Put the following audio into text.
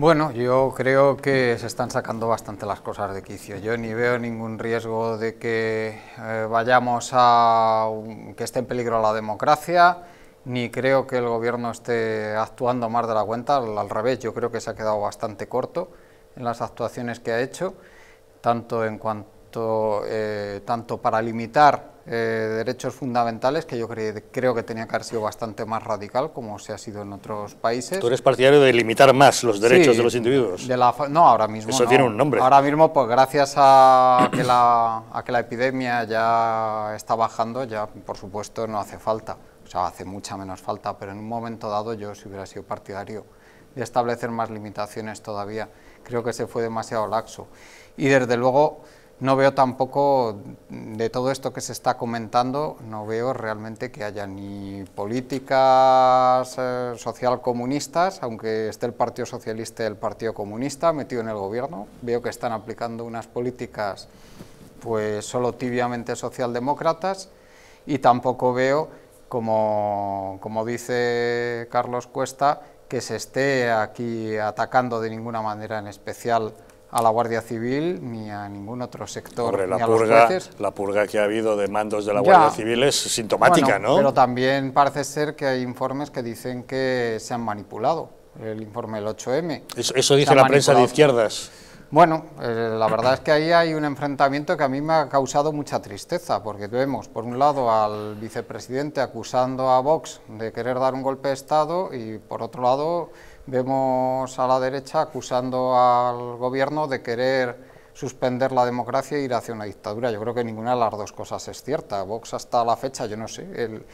Bueno, yo creo que se están sacando bastante las cosas de quicio. Yo ni veo ningún riesgo de que eh, vayamos a que esté en peligro la democracia, ni creo que el gobierno esté actuando más de la cuenta. Al, revés, yo creo que se ha quedado bastante corto en las actuaciones que ha hecho, tanto en cuanto eh, tanto para limitar eh, derechos fundamentales, que yo creo que tenía que haber sido bastante más radical, como se ha sido en otros países. ¿Tú eres partidario de limitar más los derechos de los individuos? De la no, ahora mismo Eso tiene un nombre. Ahora mismo, pues gracias a que, la, a que la epidemia ya está bajando, ya por supuesto no hace falta. O sea, hace mucha menos falta, pero en un momento dado yo si hubiera sido partidario de establecer más limitaciones todavía. Creo que se fue demasiado laxo. Y desde luego no veo tampoco de todo esto que se está comentando, no veo realmente que haya ni políticas eh, social comunistas, aunque esté el Partido Socialista y el Partido Comunista metido en el gobierno. Veo que están aplicando unas políticas pues solo tibiamente socialdemócratas y tampoco veo, como, como dice Carlos Cuesta, que se esté aquí atacando de ninguna manera en especial a la Guardia Civil ni a ningún otro sector. la, purga, la purga que ha habido de mandos de la Guardia Civil es sintomática, ¿no? Pero también parece ser que hay informes que dicen que se han manipulado, el informe del 8M. Eso, dice la prensa de izquierdas. Bueno, eh, la verdad es que ahí hay un enfrentamiento que a mí me ha causado mucha tristeza, porque vemos, por un lado, al vicepresidente acusando a Vox de querer dar un golpe de Estado y, por otro lado, Vemos a la derecha acusando al gobierno de querer suspender la democracia e ir hacia una dictadura. Yo creo que ninguna de las dos cosas es cierta. Vox hasta la fecha, yo no sé, el,